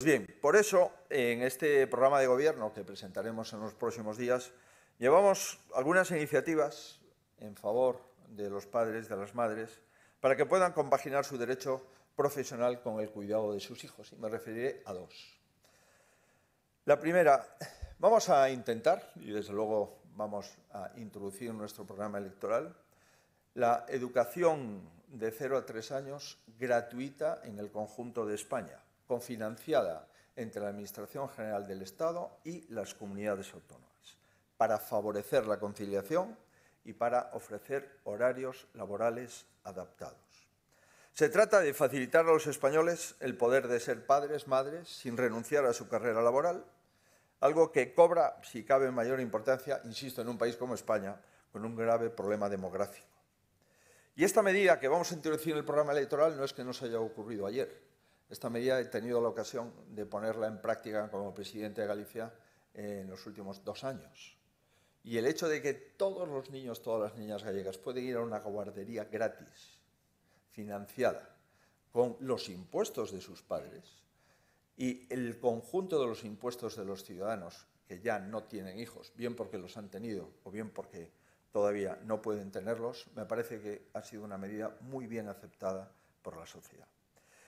Bien, por eso en este programa de gobierno que presentaremos en los próximos días, llevamos algunas iniciativas en favor de los padres, de las madres, para que puedan compaginar su derecho profesional con el cuidado de sus hijos. Y me referiré a dos. La primera, vamos a intentar, y desde luego vamos a introducir en nuestro programa electoral, la educación de 0 a 3 años gratuita en el conjunto de España. ...confinanciada entre la Administración General del Estado y las comunidades autónomas, para favorecer la conciliación y para ofrecer horarios laborales adaptados. Se trata de facilitar a los españoles el poder de ser padres, madres, sin renunciar a su carrera laboral, algo que cobra, si cabe, mayor importancia, insisto, en un país como España, con un grave problema demográfico. Y esta medida que vamos a introducir en el programa electoral no es que nos haya ocurrido ayer, esta medida he tenido la ocasión de ponerla en práctica como presidente de Galicia en los últimos dos años. Y el hecho de que todos los niños, todas las niñas gallegas pueden ir a una guardería gratis, financiada, con los impuestos de sus padres y el conjunto de los impuestos de los ciudadanos que ya no tienen hijos, bien porque los han tenido o bien porque todavía no pueden tenerlos, me parece que ha sido una medida muy bien aceptada por la sociedad.